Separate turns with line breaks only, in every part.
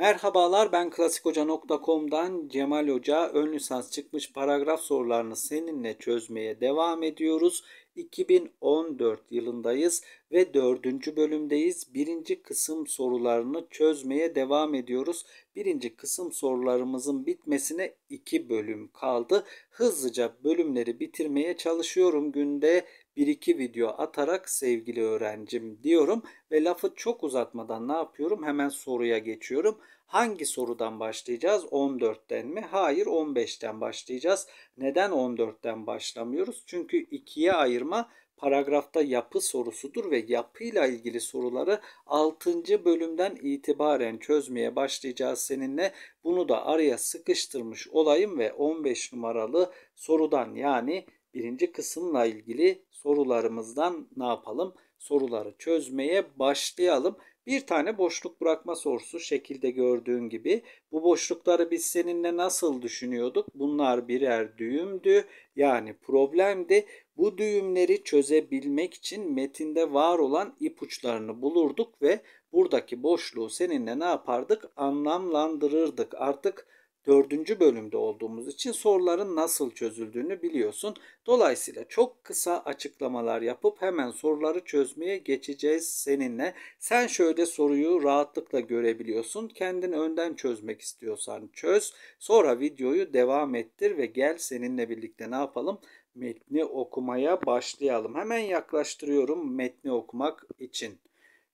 Merhabalar ben klasikhoca.com'dan Cemal Hoca ön lisans çıkmış paragraf sorularını seninle çözmeye devam ediyoruz. 2014 yılındayız ve dördüncü bölümdeyiz. Birinci kısım sorularını çözmeye devam ediyoruz. Birinci kısım sorularımızın bitmesine iki bölüm kaldı. Hızlıca bölümleri bitirmeye çalışıyorum. Günde bir iki video atarak sevgili öğrencim diyorum ve lafı çok uzatmadan ne yapıyorum? Hemen soruya geçiyorum. Hangi sorudan başlayacağız? 14'ten mi? Hayır 15'ten başlayacağız. Neden 14'ten başlamıyoruz? Çünkü ikiye ayırma paragrafta yapı sorusudur ve yapıyla ilgili soruları 6. bölümden itibaren çözmeye başlayacağız seninle. Bunu da araya sıkıştırmış olayım ve 15 numaralı sorudan yani birinci kısımla ilgili sorularımızdan ne yapalım? Soruları çözmeye başlayalım. Bir tane boşluk bırakma sorusu şekilde gördüğün gibi. Bu boşlukları biz seninle nasıl düşünüyorduk? Bunlar birer düğümdü. Yani problemdi. Bu düğümleri çözebilmek için metinde var olan ipuçlarını bulurduk ve buradaki boşluğu seninle ne yapardık? Anlamlandırırdık. Artık dördüncü bölümde olduğumuz için soruların nasıl çözüldüğünü biliyorsun. Dolayısıyla çok kısa açıklamalar yapıp hemen soruları çözmeye geçeceğiz seninle. Sen şöyle soruyu rahatlıkla görebiliyorsun. Kendin önden çözmek istiyorsan çöz. Sonra videoyu devam ettir ve gel seninle birlikte ne yapalım? Metni okumaya başlayalım. Hemen yaklaştırıyorum metni okumak için.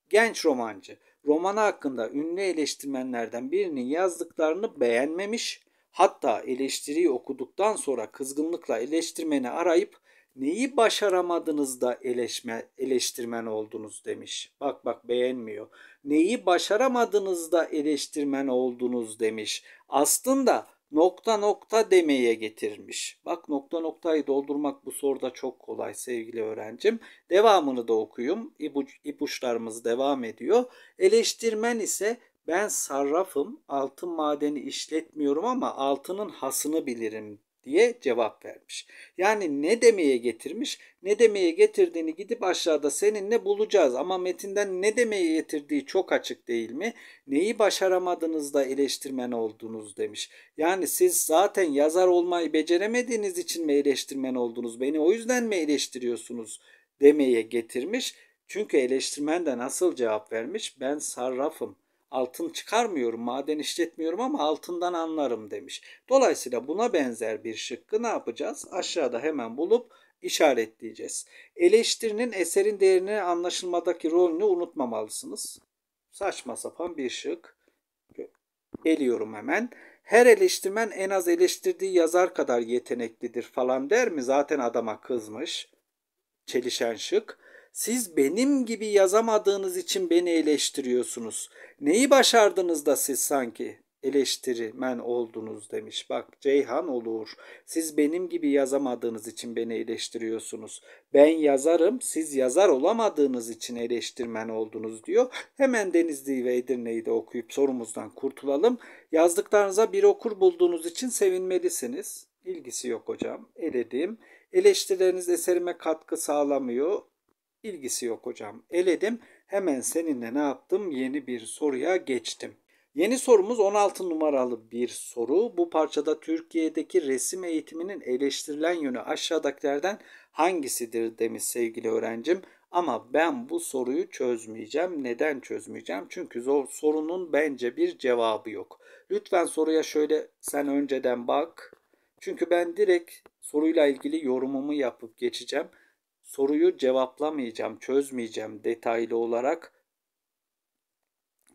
Genç romancı, romanı hakkında ünlü eleştirmenlerden birinin yazdıklarını beğenmemiş, hatta eleştiriyi okuduktan sonra kızgınlıkla eleştirmeni arayıp neyi başaramadınız da eleşme, eleştirmen oldunuz demiş. Bak bak beğenmiyor. Neyi başaramadınız da eleştirmen oldunuz demiş. Aslında nokta nokta demeye getirmiş. Bak nokta noktayı doldurmak bu soruda çok kolay sevgili öğrencim. Devamını da okuyum. İpuçlarımız devam ediyor. Eleştirmen ise ben sarrafım, altın madeni işletmiyorum ama altının hasını bilirim diye cevap vermiş. Yani ne demeye getirmiş? Ne demeye getirdiğini gidip aşağıda seninle bulacağız ama metinden ne demeye getirdiği çok açık değil mi? Neyi başaramadınız da eleştirmen oldunuz demiş. Yani siz zaten yazar olmayı beceremediğiniz için mi eleştirmen oldunuz? Beni o yüzden mi eleştiriyorsunuz demeye getirmiş. Çünkü eleştirmen de nasıl cevap vermiş? Ben sarrafım altın çıkarmıyorum, maden işletmiyorum ama altından anlarım demiş. Dolayısıyla buna benzer bir şıkkı ne yapacağız? Aşağıda hemen bulup işaretleyeceğiz. Eleştirinin eserin değerini anlaşılmadaki rolünü unutmamalısınız. Saçma sapan bir şık. Eliyorum hemen. Her eleştirmen en az eleştirdiği yazar kadar yeteneklidir falan der mi? Zaten adama kızmış. Çelişen şık. Siz benim gibi yazamadığınız için beni eleştiriyorsunuz. Neyi başardınız da siz sanki eleştirimen oldunuz demiş. Bak Ceyhan olur. Siz benim gibi yazamadığınız için beni eleştiriyorsunuz. Ben yazarım, siz yazar olamadığınız için eleştirmen oldunuz diyor. Hemen Denizli ve Edirne'yi de okuyup sorumuzdan kurtulalım. Yazdıklarınıza bir okur bulduğunuz için sevinmelisiniz. İlgisi yok hocam. Eledim. Eleştirileriniz eserime katkı sağlamıyor. İlgisi yok hocam. Eledim. Hemen seninle ne yaptım? Yeni bir soruya geçtim. Yeni sorumuz 16 numaralı bir soru. Bu parçada Türkiye'deki resim eğitiminin eleştirilen yönü aşağıdakilerden hangisidir demiş sevgili öğrencim. Ama ben bu soruyu çözmeyeceğim. Neden çözmeyeceğim? Çünkü zor sorunun bence bir cevabı yok. Lütfen soruya şöyle sen önceden bak. Çünkü ben direkt soruyla ilgili yorumumu yapıp geçeceğim soruyu cevaplamayacağım, çözmeyeceğim detaylı olarak.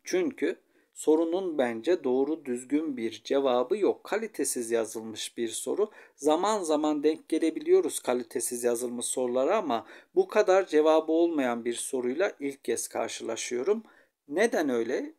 Çünkü sorunun bence doğru düzgün bir cevabı yok. Kalitesiz yazılmış bir soru. Zaman zaman denk gelebiliyoruz kalitesiz yazılmış sorulara ama bu kadar cevabı olmayan bir soruyla ilk kez karşılaşıyorum. Neden öyle?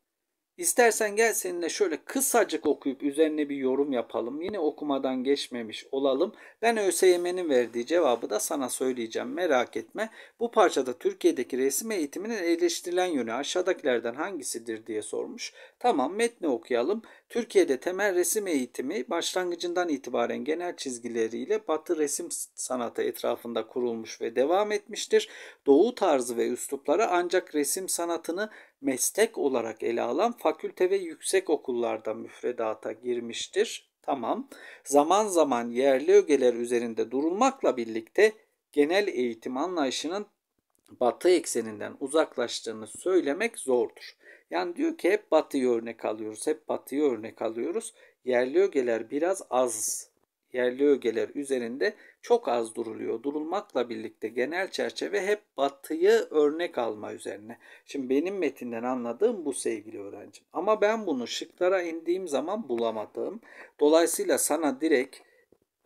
İstersen gel seninle şöyle kısacık okuyup üzerine bir yorum yapalım. Yine okumadan geçmemiş olalım. Ben ÖSYM'nin verdiği cevabı da sana söyleyeceğim. Merak etme. Bu parçada Türkiye'deki resim eğitiminin eleştirilen yönü aşağıdakilerden hangisidir diye sormuş. Tamam metni okuyalım. Türkiye'de temel resim eğitimi başlangıcından itibaren genel çizgileriyle Batı resim sanatı etrafında kurulmuş ve devam etmiştir. Doğu tarzı ve üslupları ancak resim sanatını meslek olarak ele alan fakülte ve yüksek okullarda müfredata girmiştir. Tamam. Zaman zaman yerli ögeler üzerinde durulmakla birlikte genel eğitim anlayışının Batı ekseninden uzaklaştığını söylemek zordur. Yani diyor ki hep batıyı örnek alıyoruz, hep batıyı örnek alıyoruz. Yerli ögeler biraz az, yerli ögeler üzerinde çok az duruluyor. Durulmakla birlikte genel çerçeve hep batıyı örnek alma üzerine. Şimdi benim metinden anladığım bu sevgili öğrencim. Ama ben bunu şıklara indiğim zaman bulamadım. Dolayısıyla sana direkt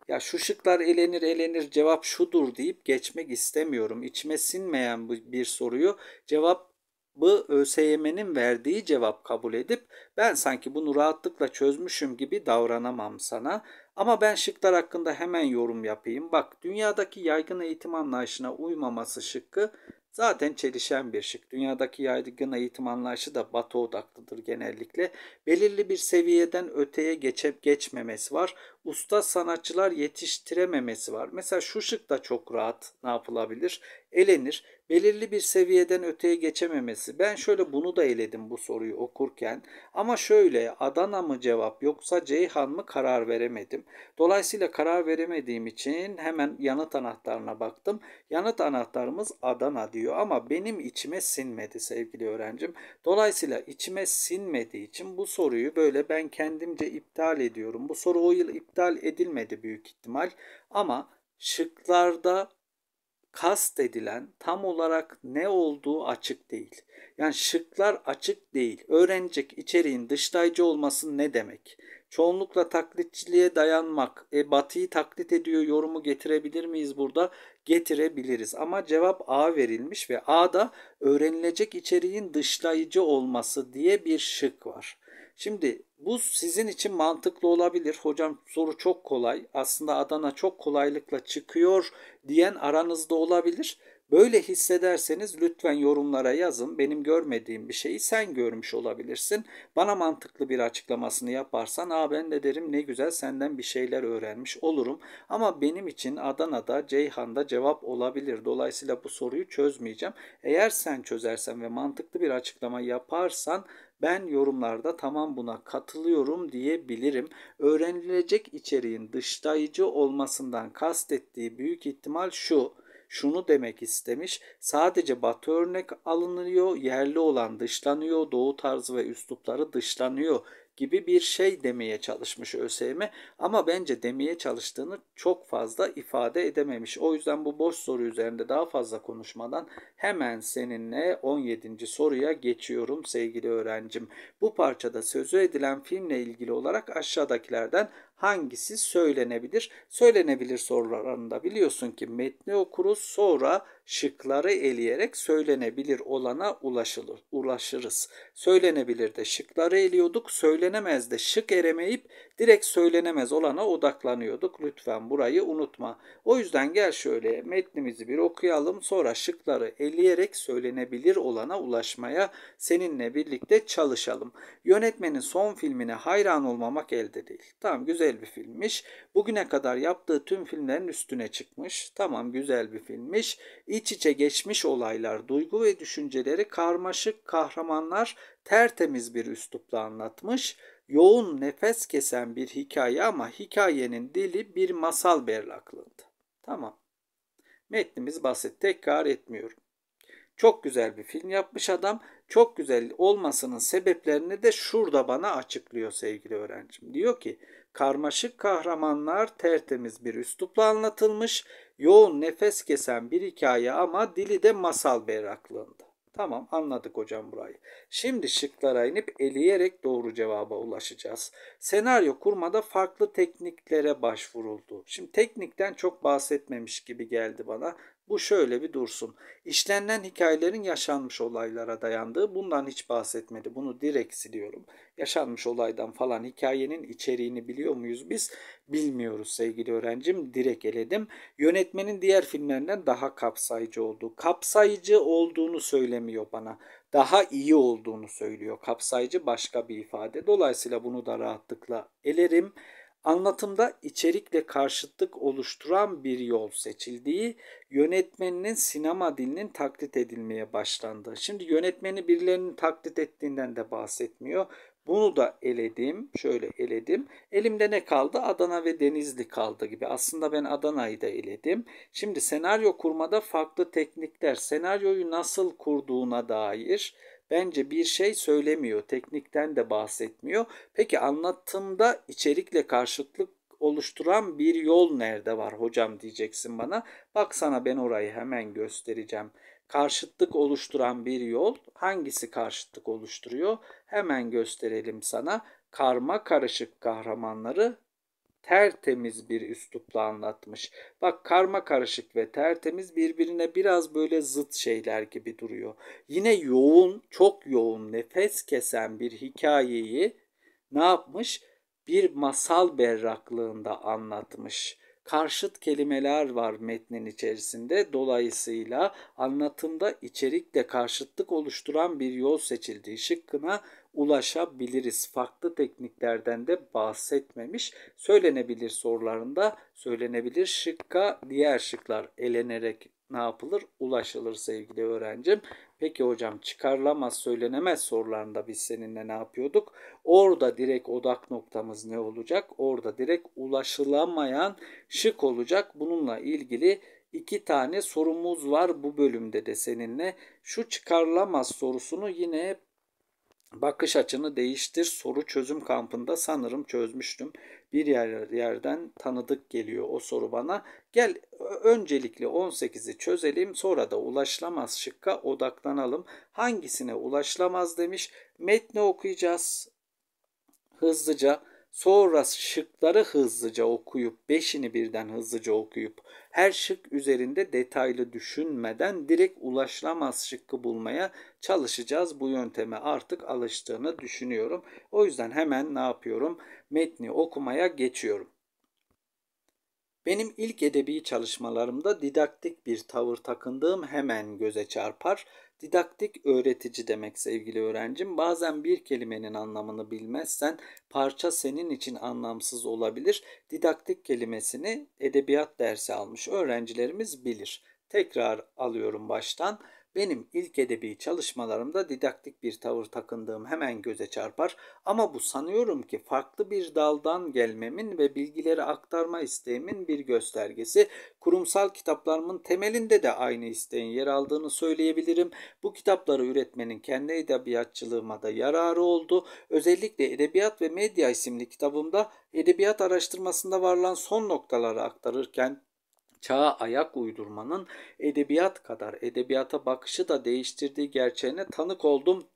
ya şu şıklar elenir elenir cevap şudur deyip geçmek istemiyorum. İçime sinmeyen bir soruyu cevap ÖSYM'nin verdiği cevap kabul edip ben sanki bunu rahatlıkla çözmüşüm gibi davranamam sana. Ama ben şıklar hakkında hemen yorum yapayım. Bak dünyadaki yaygın eğitim anlayışına uymaması şıkkı zaten çelişen bir şık. Dünyadaki yaygın eğitim anlayışı da batı odaklıdır genellikle. Belirli bir seviyeden öteye geçip geçmemesi var. Usta sanatçılar yetiştirememesi var. Mesela şu şık da çok rahat ne yapılabilir? Elenir. Belirli bir seviyeden öteye geçememesi. Ben şöyle bunu da eledim bu soruyu okurken. Ama şöyle Adana mı cevap yoksa Ceyhan mı karar veremedim. Dolayısıyla karar veremediğim için hemen yanıt anahtarına baktım. Yanıt anahtarımız Adana diyor diyor ama benim içime sinmedi sevgili öğrencim. Dolayısıyla içime sinmediği için bu soruyu böyle ben kendimce iptal ediyorum. Bu soru o yıl iptal edilmedi büyük ihtimal ama şıklarda kast edilen tam olarak ne olduğu açık değil. Yani şıklar açık değil. Öğrenecek içeriğin dışlayıcı olması ne demek? Çoğunlukla taklitçiliğe dayanmak, e, batıyı taklit ediyor yorumu getirebilir miyiz burada? getirebiliriz. Ama cevap A verilmiş ve A'da öğrenilecek içeriğin dışlayıcı olması diye bir şık var. Şimdi bu sizin için mantıklı olabilir. Hocam soru çok kolay. Aslında Adana çok kolaylıkla çıkıyor diyen aranızda olabilir. Böyle hissederseniz lütfen yorumlara yazın. Benim görmediğim bir şeyi sen görmüş olabilirsin. Bana mantıklı bir açıklamasını yaparsan aa ben de derim ne güzel senden bir şeyler öğrenmiş olurum. Ama benim için Adana'da Ceyhan'da cevap olabilir. Dolayısıyla bu soruyu çözmeyeceğim. Eğer sen çözersen ve mantıklı bir açıklama yaparsan ben yorumlarda tamam buna katılıyorum diyebilirim. Öğrenilecek içeriğin dışlayıcı olmasından kastettiği büyük ihtimal şu şunu demek istemiş. Sadece batı örnek alınıyor, yerli olan dışlanıyor, doğu tarzı ve üslupları dışlanıyor gibi bir şey demeye çalışmış ÖSYM ama bence demeye çalıştığını çok fazla ifade edememiş. O yüzden bu boş soru üzerinde daha fazla konuşmadan hemen seninle 17. soruya geçiyorum sevgili öğrencim. Bu parçada sözü edilen filmle ilgili olarak aşağıdakilerden hangisi söylenebilir? Söylenebilir sorularında biliyorsun ki metni okuruz sonra şıkları eleyerek söylenebilir olana ulaşılır, ulaşırız. Söylenebilir de şıkları eliyorduk, söylenemez de şık eremeyip direkt söylenemez olana odaklanıyorduk. Lütfen burayı unutma. O yüzden gel şöyle metnimizi bir okuyalım sonra şıkları eleyerek söylenebilir olana ulaşmaya seninle birlikte çalışalım. Yönetmenin son filmine hayran olmamak elde değil. Tamam güzel bir filmmiş. Bugüne kadar yaptığı tüm filmlerin üstüne çıkmış. Tamam güzel bir filmmiş iç içe geçmiş olaylar, duygu ve düşünceleri karmaşık kahramanlar tertemiz bir üslupla anlatmış, yoğun nefes kesen bir hikaye ama hikayenin dili bir masal berlaklığında. Tamam. Metnimiz basit, tekrar etmiyorum. Çok güzel bir film yapmış adam. Çok güzel olmasının sebeplerini de şurada bana açıklıyor sevgili öğrencim. Diyor ki karmaşık kahramanlar tertemiz bir üslupla anlatılmış yoğun nefes kesen bir hikaye ama dili de masal berraklığında. Tamam anladık hocam burayı. Şimdi şıklara inip eleyerek doğru cevaba ulaşacağız. Senaryo kurmada farklı tekniklere başvuruldu. Şimdi teknikten çok bahsetmemiş gibi geldi bana. Bu şöyle bir dursun. İşlenen hikayelerin yaşanmış olaylara dayandığı bundan hiç bahsetmedi. Bunu direkt siliyorum. Yaşanmış olaydan falan hikayenin içeriğini biliyor muyuz biz? Bilmiyoruz sevgili öğrencim. Direkt eledim. Yönetmenin diğer filmlerinden daha kapsayıcı olduğu. Kapsayıcı olduğunu söylemiyor bana daha iyi olduğunu söylüyor. Kapsayıcı başka bir ifade. Dolayısıyla bunu da rahatlıkla elerim. Anlatımda içerikle karşıtlık oluşturan bir yol seçildiği, yönetmeninin sinema dilinin taklit edilmeye başlandığı. Şimdi yönetmeni birilerinin taklit ettiğinden de bahsetmiyor. Bunu da eledim. Şöyle eledim. Elimde ne kaldı? Adana ve Denizli kaldı gibi. Aslında ben Adana'yı da eledim. Şimdi senaryo kurmada farklı teknikler. Senaryoyu nasıl kurduğuna dair bence bir şey söylemiyor. Teknikten de bahsetmiyor. Peki anlattığımda içerikle karşıtlık oluşturan bir yol nerede var hocam diyeceksin bana. Bak sana ben orayı hemen göstereceğim karşıtlık oluşturan bir yol. Hangisi karşıtlık oluşturuyor? Hemen gösterelim sana. Karma karışık kahramanları tertemiz bir üslupla anlatmış. Bak karma karışık ve tertemiz birbirine biraz böyle zıt şeyler gibi duruyor. Yine yoğun, çok yoğun, nefes kesen bir hikayeyi ne yapmış? Bir masal berraklığında anlatmış karşıt kelimeler var metnin içerisinde. Dolayısıyla anlatımda içerikle karşıtlık oluşturan bir yol seçildiği şıkkına ulaşabiliriz. Farklı tekniklerden de bahsetmemiş. Söylenebilir sorularında söylenebilir şıkka diğer şıklar elenerek ne yapılır? Ulaşılır sevgili öğrencim. Peki hocam çıkarılamaz söylenemez sorularında biz seninle ne yapıyorduk? Orada direkt odak noktamız ne olacak? Orada direkt ulaşılamayan şık olacak. Bununla ilgili iki tane sorumuz var bu bölümde de seninle. Şu çıkarılamaz sorusunu yine Bakış açını değiştir soru çözüm kampında sanırım çözmüştüm. Bir yer yerden tanıdık geliyor o soru bana. Gel öncelikle 18'i çözelim sonra da ulaşlamaz şıkka odaklanalım. Hangisine ulaşlamaz demiş. Metni okuyacağız hızlıca. Sonra şıkları hızlıca okuyup 5'ini birden hızlıca okuyup her şık üzerinde detaylı düşünmeden direkt ulaşılamaz şıkkı bulmaya çalışacağız. Bu yönteme artık alıştığını düşünüyorum. O yüzden hemen ne yapıyorum? Metni okumaya geçiyorum. Benim ilk edebi çalışmalarımda didaktik bir tavır takındığım hemen göze çarpar. Didaktik öğretici demek sevgili öğrencim. Bazen bir kelimenin anlamını bilmezsen parça senin için anlamsız olabilir. Didaktik kelimesini edebiyat dersi almış öğrencilerimiz bilir. Tekrar alıyorum baştan. Benim ilk edebi çalışmalarımda didaktik bir tavır takındığım hemen göze çarpar ama bu sanıyorum ki farklı bir daldan gelmemin ve bilgileri aktarma isteğimin bir göstergesi. Kurumsal kitaplarımın temelinde de aynı isteğin yer aldığını söyleyebilirim. Bu kitapları üretmenin kendi edebiyatçılığıma da yararı oldu. Özellikle Edebiyat ve Medya isimli kitabımda edebiyat araştırmasında varılan son noktaları aktarırken çağa ayak uydurmanın edebiyat kadar edebiyata bakışı da değiştirdiği gerçeğine tanık oldum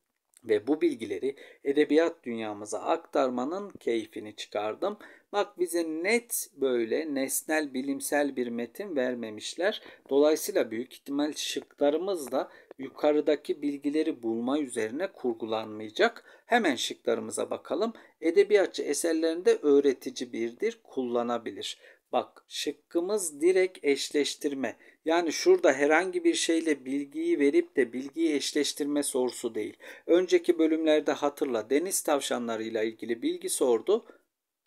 ve bu bilgileri edebiyat dünyamıza aktarmanın keyfini çıkardım. Bak bize net böyle nesnel bilimsel bir metin vermemişler. Dolayısıyla büyük ihtimal şıklarımız da yukarıdaki bilgileri bulma üzerine kurgulanmayacak. Hemen şıklarımıza bakalım. Edebiyatçı eserlerinde öğretici birdir, kullanabilir. Bak şıkkımız direkt eşleştirme. Yani şurada herhangi bir şeyle bilgiyi verip de bilgiyi eşleştirme sorusu değil. Önceki bölümlerde hatırla deniz tavşanlarıyla ilgili bilgi sordu.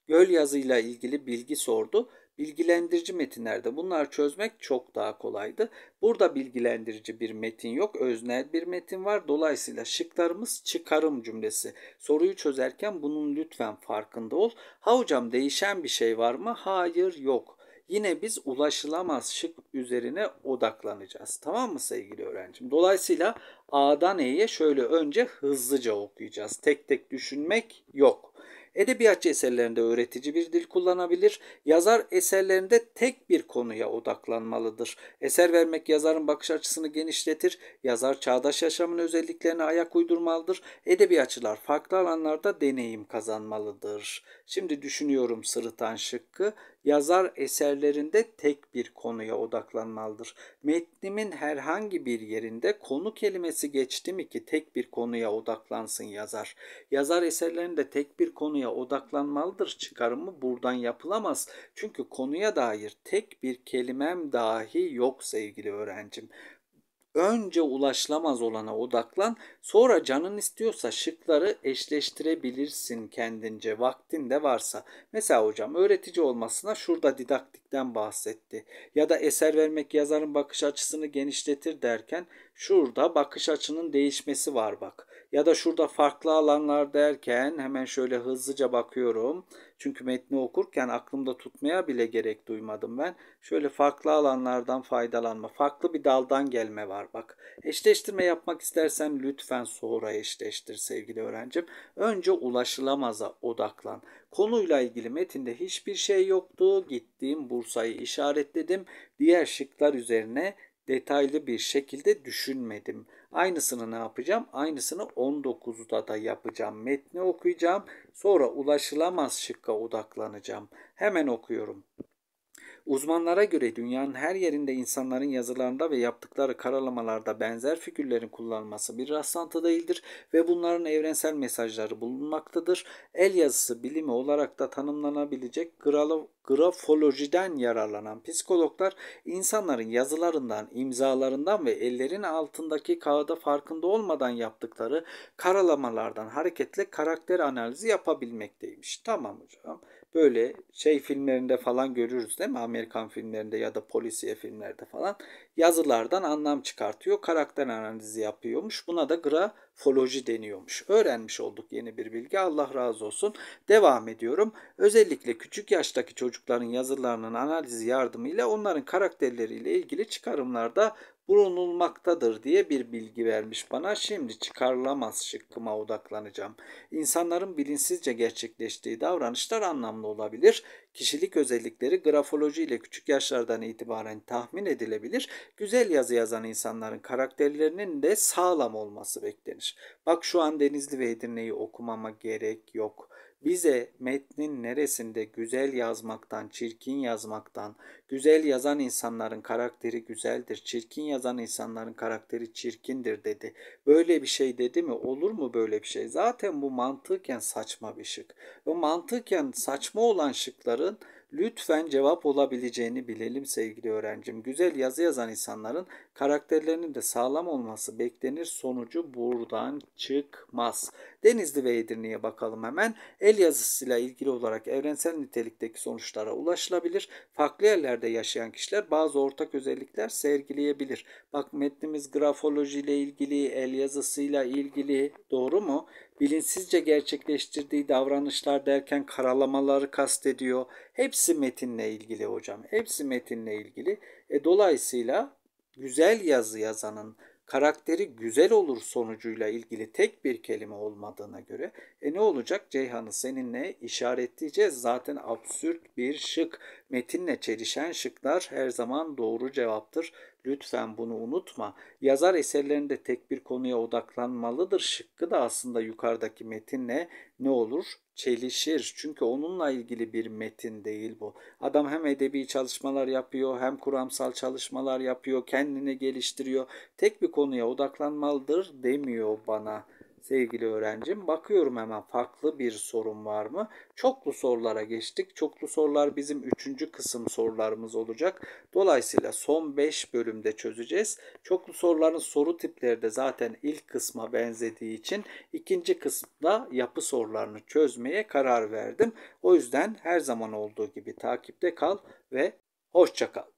Göl yazıyla ilgili bilgi sordu bilgilendirici metinlerde bunlar çözmek çok daha kolaydı. Burada bilgilendirici bir metin yok, öznel bir metin var. Dolayısıyla şıklarımız çıkarım cümlesi. Soruyu çözerken bunun lütfen farkında ol. Ha hocam değişen bir şey var mı? Hayır yok. Yine biz ulaşılamaz şık üzerine odaklanacağız. Tamam mı sevgili öğrencim? Dolayısıyla A'dan E'ye şöyle önce hızlıca okuyacağız. Tek tek düşünmek yok. Edebiyatçı eserlerinde öğretici bir dil kullanabilir. Yazar eserlerinde tek bir konuya odaklanmalıdır. Eser vermek yazarın bakış açısını genişletir. Yazar çağdaş yaşamın özelliklerine ayak uydurmalıdır. Edebiyatçılar farklı alanlarda deneyim kazanmalıdır. Şimdi düşünüyorum sırıtan şıkkı yazar eserlerinde tek bir konuya odaklanmalıdır. Metnimin herhangi bir yerinde konu kelimesi geçti mi ki tek bir konuya odaklansın yazar. Yazar eserlerinde tek bir konuya odaklanmalıdır. Çıkarımı buradan yapılamaz. Çünkü konuya dair tek bir kelimem dahi yok sevgili öğrencim. Önce ulaşılamaz olana odaklan. Sonra canın istiyorsa şıkları eşleştirebilirsin kendince vaktin de varsa. Mesela hocam öğretici olmasına şurada didaktikten bahsetti. Ya da eser vermek yazarın bakış açısını genişletir derken şurada bakış açının değişmesi var bak. Ya da şurada farklı alanlar derken hemen şöyle hızlıca bakıyorum. Çünkü metni okurken aklımda tutmaya bile gerek duymadım ben. Şöyle farklı alanlardan faydalanma, farklı bir daldan gelme var bak. Eşleştirme yapmak istersen lütfen sonra eşleştir sevgili öğrencim. Önce ulaşılamaza odaklan. Konuyla ilgili metinde hiçbir şey yoktu. Gittiğim Bursa'yı işaretledim. Diğer şıklar üzerine detaylı bir şekilde düşünmedim. Aynısını ne yapacağım? Aynısını 19'da da yapacağım. Metni okuyacağım. Sonra ulaşılamaz şıkka odaklanacağım. Hemen okuyorum. Uzmanlara göre dünyanın her yerinde insanların yazılarında ve yaptıkları karalamalarda benzer figürlerin kullanılması bir rastlantı değildir ve bunların evrensel mesajları bulunmaktadır. El yazısı bilimi olarak da tanımlanabilecek grafolojiden yararlanan psikologlar insanların yazılarından, imzalarından ve ellerin altındaki kağıda farkında olmadan yaptıkları karalamalardan hareketle karakter analizi yapabilmekteymiş. Tamam hocam. Böyle şey filmlerinde falan görürüz değil mi? Amerikan filmlerinde ya da polisiye filmlerde falan yazılardan anlam çıkartıyor. Karakter analizi yapıyormuş. Buna da grafoloji deniyormuş. Öğrenmiş olduk yeni bir bilgi. Allah razı olsun. Devam ediyorum. Özellikle küçük yaştaki çocukların yazılarının analizi yardımıyla onların karakterleriyle ilgili çıkarımlarda bulunulmaktadır diye bir bilgi vermiş bana. Şimdi çıkarılamaz şıkkıma odaklanacağım. İnsanların bilinçsizce gerçekleştiği davranışlar anlamlı olabilir. Kişilik özellikleri grafoloji ile küçük yaşlardan itibaren tahmin edilebilir. Güzel yazı yazan insanların karakterlerinin de sağlam olması beklenir. Bak şu an Denizli ve Edirne'yi okumama gerek yok.'' bize metnin neresinde güzel yazmaktan, çirkin yazmaktan, güzel yazan insanların karakteri güzeldir, çirkin yazan insanların karakteri çirkindir dedi. Böyle bir şey dedi mi? Olur mu böyle bir şey? Zaten bu mantıken saçma bir şık. Ve mantıken saçma olan şıkların lütfen cevap olabileceğini bilelim sevgili öğrencim. Güzel yazı yazan insanların karakterlerinin de sağlam olması beklenir. Sonucu buradan çıkmaz. Denizli ve Edirne'ye bakalım hemen. El yazısıyla ilgili olarak evrensel nitelikteki sonuçlara ulaşılabilir. Farklı yerlerde yaşayan kişiler bazı ortak özellikler sergileyebilir. Bak metnimiz grafolojiyle ilgili, el yazısıyla ilgili doğru mu? bilinçsizce gerçekleştirdiği davranışlar derken karalamaları kastediyor. Hepsi metinle ilgili hocam. Hepsi metinle ilgili. E, dolayısıyla güzel yazı yazanın karakteri güzel olur sonucuyla ilgili tek bir kelime olmadığına göre e ne olacak Ceyhan'ı seninle işaretleyeceğiz. Zaten absürt bir şık metinle çelişen şıklar her zaman doğru cevaptır. Lütfen bunu unutma. Yazar eserlerinde tek bir konuya odaklanmalıdır. Şıkkı da aslında yukarıdaki metinle ne olur? Çelişir. Çünkü onunla ilgili bir metin değil bu. Adam hem edebi çalışmalar yapıyor, hem kuramsal çalışmalar yapıyor, kendini geliştiriyor. Tek bir konuya odaklanmalıdır demiyor bana sevgili öğrencim. Bakıyorum hemen farklı bir sorun var mı? Çoklu sorulara geçtik. Çoklu sorular bizim üçüncü kısım sorularımız olacak. Dolayısıyla son 5 bölümde çözeceğiz. Çoklu soruların soru tipleri de zaten ilk kısma benzediği için ikinci kısımda yapı sorularını çözmeye karar verdim. O yüzden her zaman olduğu gibi takipte kal ve hoşça kal.